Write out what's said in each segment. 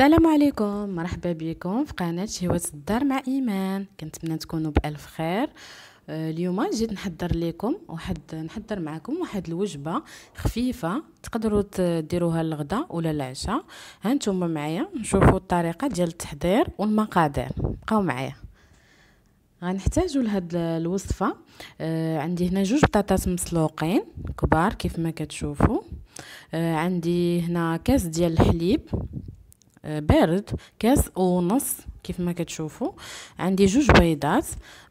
السلام عليكم مرحبا بكم في قناه شهوة الدار مع ايمان كنتمنى تكونوا بالف خير آه، اليوم جيت نحضر لكم واحد نحضر معكم واحد الوجبه خفيفه تقدروا تديروها للغدا ولا العشاء ها نتوما معايا نشوفوا الطريقه ديال التحضير والمقادير بقاو معايا غنحتاجوا لهاد الوصفه آه، عندي هنا جوج بطاطات مسلوقين كبار كيف ما كتشوفوا آه، عندي هنا كاس ديال الحليب بارد كاس ونص كيف ما كتشوفوا عندي جوج بيضات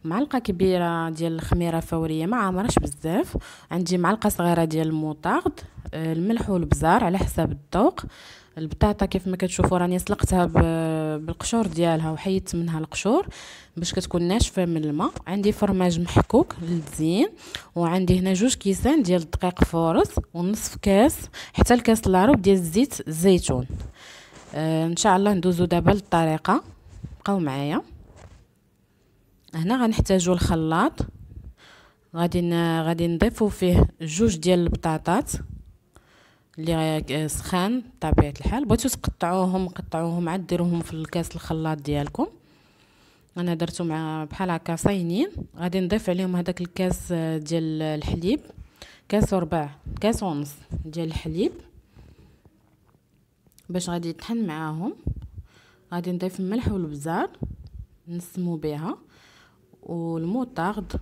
معلقه كبيره ديال الخميره فوريه ما عامرش بزاف عندي معلقه صغيره ديال الموطارد آه، الملح والبزار على حساب الذوق البطاطا كيف ما كتشوفوا راني سلقتها بالقشور ديالها وحيدت منها القشور باش كتكون ناشفه من الماء عندي فرماج محكوك للتزيين وعندي هنا جوج كيسان ديال الدقيق فورس ونصف كاس حتى الكاس العروب ديال زيت الزيتون آه ان شاء الله ندوزو دابا للطريقه بقاو معايا هنا غنحتاجو الخلاط غادي غادي نضيفو فيه جوج ديال البطاطات اللي سخان بطبيعه الحال بغيتو تقطعوهم قطعوهم عاد ديروهم في الكاس الخلاط ديالكم انا درتو مع بحال هكا صاينين غادي نضيف عليهم هذاك الكاس آه، ديال الحليب كاس وربع كاس ونص ديال الحليب باش غادي يطحن معاهم غادي نضيف الملح والبزار نسمو بها والموطارد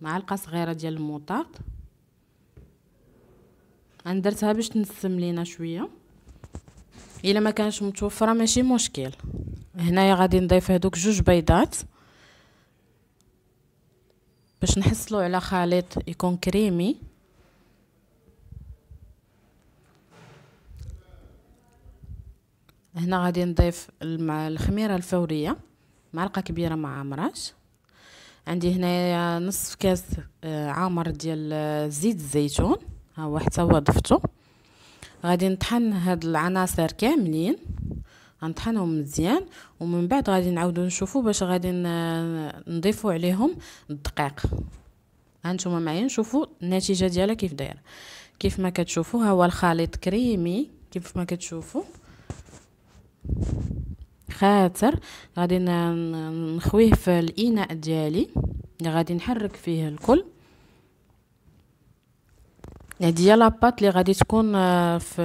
معلقه صغيره ديال الموطارد انا درتها باش تنسم لينا شويه الا ما كانش متوفره ماشي مشكل هنايا غادي نضيف هذوك جوج بيضات باش نحصلوا على خليط يكون كريمي هنا غادي نضيف الخميرة الفورية معلقة كبيرة ما عامراش عندي هنايا نصف كاس آه، عامر ديال آه، زيت الزيتون ها هو حتى هو ضفتو غادي نطحن هاد العناصر كاملين غنطحنهم مزيان ومن بعد غادي نعاودو نشوفو باش غادي نضيفو عليهم الدقيق هانتوما معايا نشوفو النتيجه ديالها كيف دايره كيف ما كتشوفو ها هو الخليط كريمي كيف ما كتشوفو خاطر غادي نخويه في الاناء ديالي اللي غادي نحرك فيه الكل هادي هي لاباط اللي غادي تكون آه، في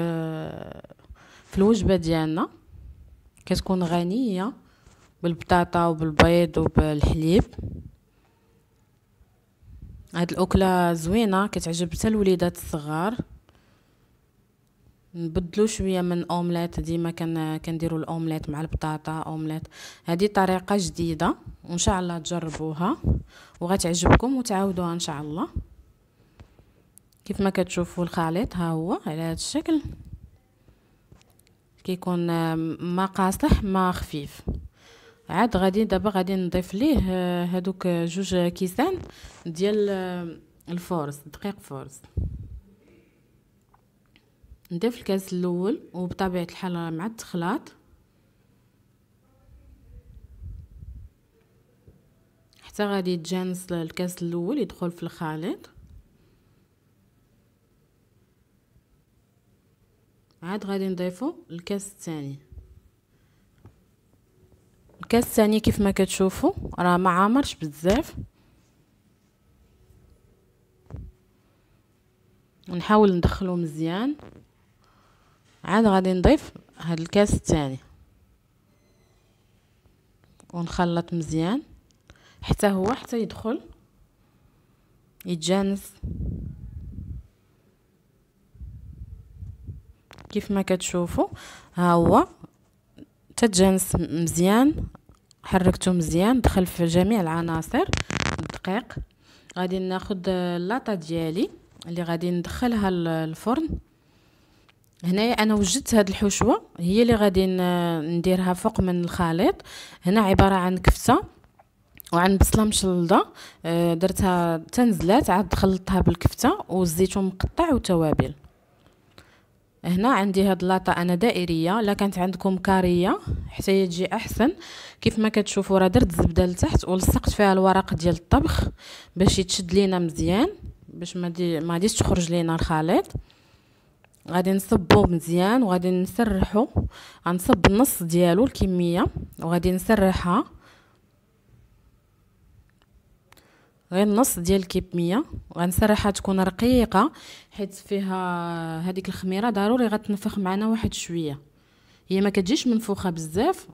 في الوجبه ديالنا كتكون غنيه بالبطاطا وبالبيض وبالحليب هاد الاكله زوينه كتعجب حتى الوليدات الصغار نبدلو شويه من اومليت ديما كان كنديروا الاومليت مع البطاطا اومليت هذه طريقه جديده وان شاء الله تجربوها وغتعجبكم وتعاودوها ان شاء الله كيف ما كتشوفوا الخليط ها هو على هذا الشكل كيكون ما قاصح ما خفيف عاد غادي دابا غادي نضيف ليه آه، هادوك جوج كيسان ديال الفورس دقيق فورس نضيف الكاس الاول وبطبيعه الحال مع التخلاط حتى غادي يتجانس الكاس الاول يدخل في الخليط عاد غادي نضيفو الكاس الثاني الكاس الثاني كيف ما كتشوفوا راه ما عامرش بزاف ونحاول ندخلو مزيان عاد غادي نضيف هاد الكاس الثاني ونخلط مزيان حتى هو حتى يدخل يتجانس كيف ما كتشوفوا ها هو تتجانس مزيان حركته مزيان دخل في جميع العناصر الدقيق غادي ناخد اللاطه ديالي اللي غادي ندخلها الفرن هنايا انا وجدت هاد الحشوه هي اللي غادي نديرها فوق من الخليط هنا عباره عن كفته وعن بصله مشلضه آه، درتها تنزلات عاد خلطتها بالكفته والزيتون مقطع وتوابل هنا عندي هاد لاطا انا دائريه لا كانت عندكم كاريه حتى يجي احسن كيف ما كتشوفوا راه درت الزبده لتحت ولصقت فيها الورق ديال الطبخ باش يتشد لينا مزيان باش ما دي ما تخرج لينا الخليط غادي نصبو مزيان وغادي نسرحو غنصب النص ديالو الكميه وغادي نسرحها غير النص ديال الكميه غنسرحها تكون رقيقه حيت فيها هذيك الخميره ضروري غتنفخ معنا واحد شويه هي ما كتجيش منفوخه بزاف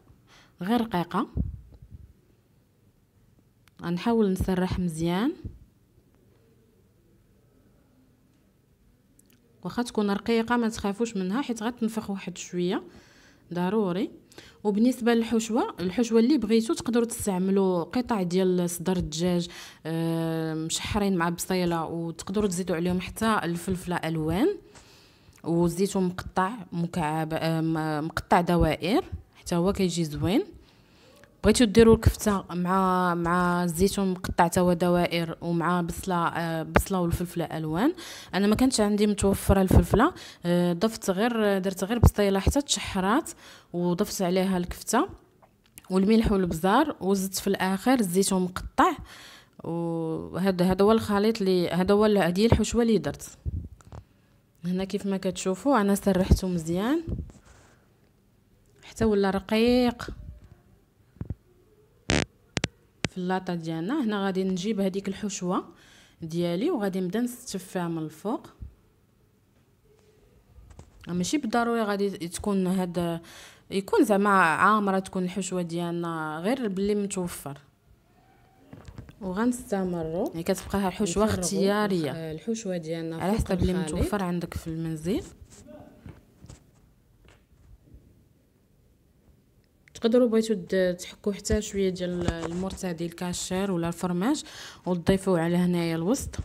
غير رقيقه غنحاول نسرح مزيان واخا تكون رقيقه ما تخافوش منها حيت غتنفخ واحد شويه ضروري وبالنسبه للحشوه الحشوه اللي بغيتو تقدروا تستعملوا قطع ديال صدر الدجاج مشحرين مع بصيله وتقدروا تزيدوا عليهم حتى الفلفله الوان وزيتو مقطع مكعب مقطع دوائر حتى هو كيجي زوين بغيتو ديروا الكفته مع مع الزيتون مقطع توا دوائر ومع بصله آه، بصله والفلفله الوان انا ما كانتش عندي متوفره الفلفله آه، ضفت غير درت غير بسطيله حتى تشحرات وضفت عليها الكفته والملح والبزار وزدت في الاخر الزيتون مقطع وهذا هذا هو الخليط اللي هذا هو هذه الحشوه اللي درت هنا كيف ما كتشوفوا انا سرحته مزيان حتى ولا رقيق في اللاطه ديالنا هنا غادي نجيب هذيك الحشوه ديالي وغادي نبدا نستفها من الفوق آه، ماشي بالضروري غادي تكون هاد يكون زعما عامره تكون الحشوه ديالنا غير باللي متوفر وغنستمروا يعني كتبقى الحشوه اختياريه آه، الحشوه ديالنا على حسب اللي متوفر عندك في المنزل تقدروا بغيتو تحكوا حتى شويه ديال المرتدي الكاشير ولا الفرماج وتضيفوا على هنايا الوسط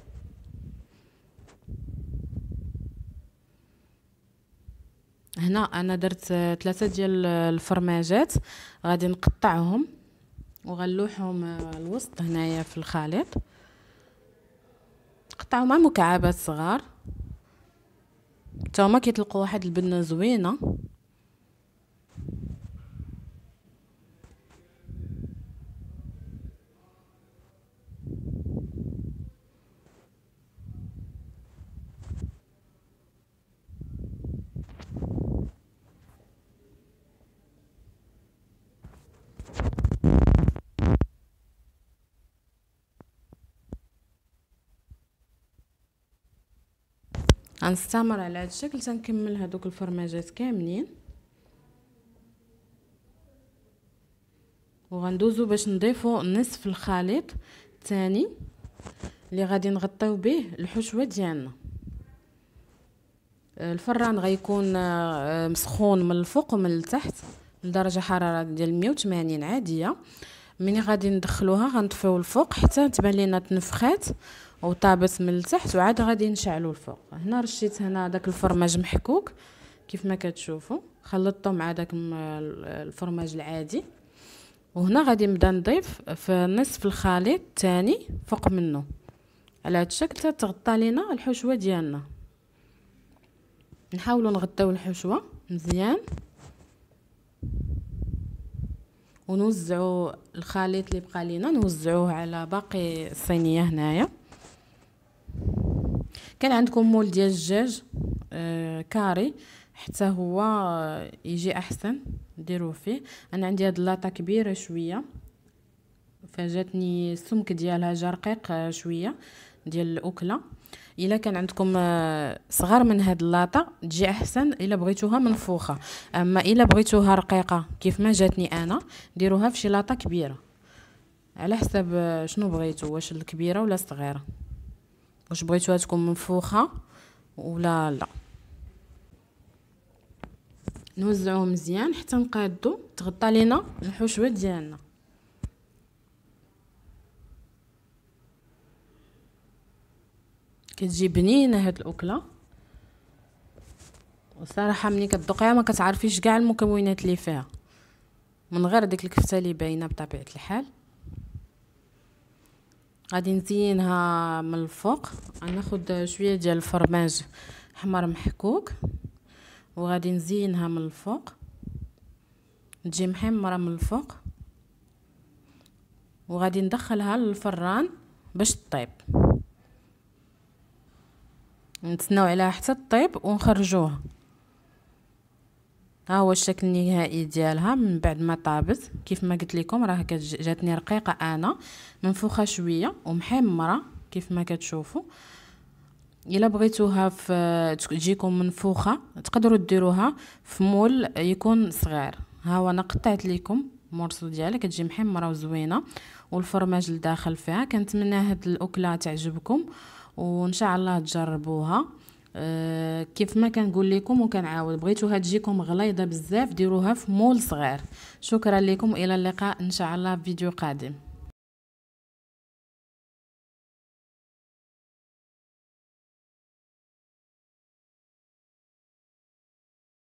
هنا انا درت ثلاثه ديال الفرماجات غادي نقطعهم وغنلوحهم الوسط هنايا في الخليط مع مكعبات صغار حتى هما كيطلقوا واحد البنه زوينه غنستمر على هذا الشكل تنكمل هذوك الفرماجات كاملين وغندوزو باش نضيفو نصف الخليط الثاني اللي غادي نغطيو به الحشوه ديالنا الفران غيكون آه، مسخون من الفوق ومن التحت لدرجه حراره ديال 180 عاديه ملي غادي ندخلوها غنطفيو الفوق حتى تبان لينا تنفخات وطابت من التحت وعاد غادي نشعلو الفوق هنا رشيت هنا داك الفرماج محكوك كيف ما كتشوفوا خلطته مع داك الفرماج العادي وهنا غادي نبدا نضيف في نصف الخليط الثاني فوق منه على هذا الشكل تغطى لينا الحشوه ديالنا نحاولوا نغطيو الحشوه مزيان ونوزعوا الخليط اللي بقى لينا نوزعوه على باقي الصينيه هنايا كان عندكم مول ديال الدجاج آه، كاري حتى هو يجي احسن ديروه فيه انا عندي هاد اللاطه كبيره شويه فجاتني السمك ديالها جرقيق آه، شويه ديال الاكله الا كان عندكم آه، صغار من هاد اللاطه تجي احسن الا بغيتوها منفوخه اما الا بغيتوها رقيقه كيف ما جاتني انا ديروها في شي لاطه كبيره على حسب آه، شنو بغيتو واش الكبيره ولا الصغيره واش بغيتوها تكون منفوخه ولا لا نوزعوهم مزيان حتى نقادو تغطى لينا الحشوه ديالنا كتجي بنينه هاد الاكله وصراحه ملي كتذوقيها ما كتعرفيش كاع المكونات اللي فيها من غير ديك الكفته اللي باينه بطبيعه الحال غادي نزينها من الفوق غناخد شويه ديال الفرماج حمر محكوك وغادي نزينها من الفوق تجي محمره من الفوق وغادي ندخلها للفران باش طيب نتسناو عليها حتى طيب ونخرجوها ها هو الشكل النهائي ديالها من بعد ما طابت كيف ما قلت لكم راه جاتني رقيقه انا منفوخه شويه ومحمره كيف ما كتشوفوا الا بغيتوها في تجيكم منفوخه تقدروا ديروها في مول يكون صغير ها هو انا قطعت لكم مورسو ديالها كتجي محمره وزوينه والفرماج الداخل فيها كنتمنى هاد الاكله تعجبكم وان شاء الله تجربوها أه كيف ما كنقول لكم وكنعاود بغيتوها تجيكم غليظه بزاف ديروها في مول صغير شكرا لكم الى اللقاء ان شاء الله في فيديو قادم